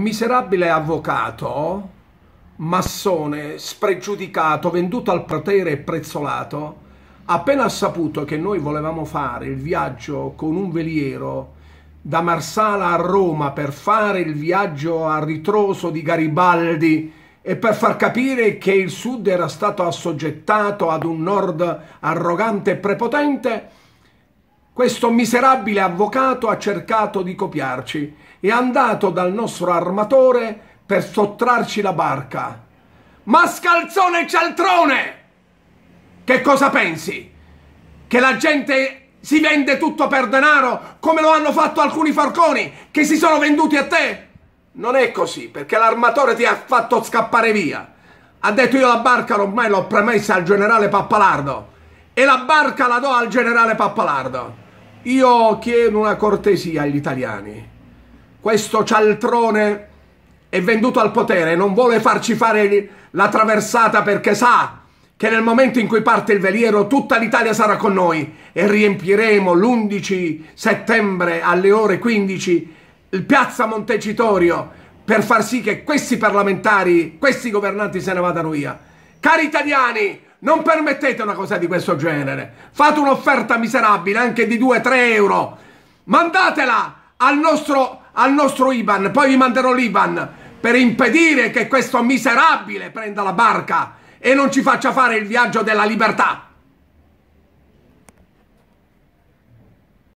Miserabile avvocato, massone, spregiudicato, venduto al potere e prezzolato, appena ha saputo che noi volevamo fare il viaggio con un veliero da Marsala a Roma per fare il viaggio a ritroso di Garibaldi e per far capire che il sud era stato assoggettato ad un nord arrogante e prepotente, questo miserabile avvocato ha cercato di copiarci. e È andato dal nostro armatore per sottrarci la barca. Mascalzone cialtrone! Che cosa pensi? Che la gente si vende tutto per denaro come lo hanno fatto alcuni farconi che si sono venduti a te? Non è così, perché l'armatore ti ha fatto scappare via. Ha detto io la barca ormai l'ho premessa al generale Pappalardo e la barca la do al generale Pappalardo. Io chiedo una cortesia agli italiani. Questo cialtrone è venduto al potere, non vuole farci fare la traversata perché sa che nel momento in cui parte il veliero tutta l'Italia sarà con noi e riempiremo l'11 settembre alle ore 15 il piazza Montecitorio per far sì che questi parlamentari, questi governanti se ne vadano via. Cari italiani, non permettete una cosa di questo genere. Fate un'offerta miserabile anche di 2-3 euro. Mandatela al nostro, al nostro IBAN, poi vi manderò l'IBAN per impedire che questo miserabile prenda la barca e non ci faccia fare il viaggio della libertà.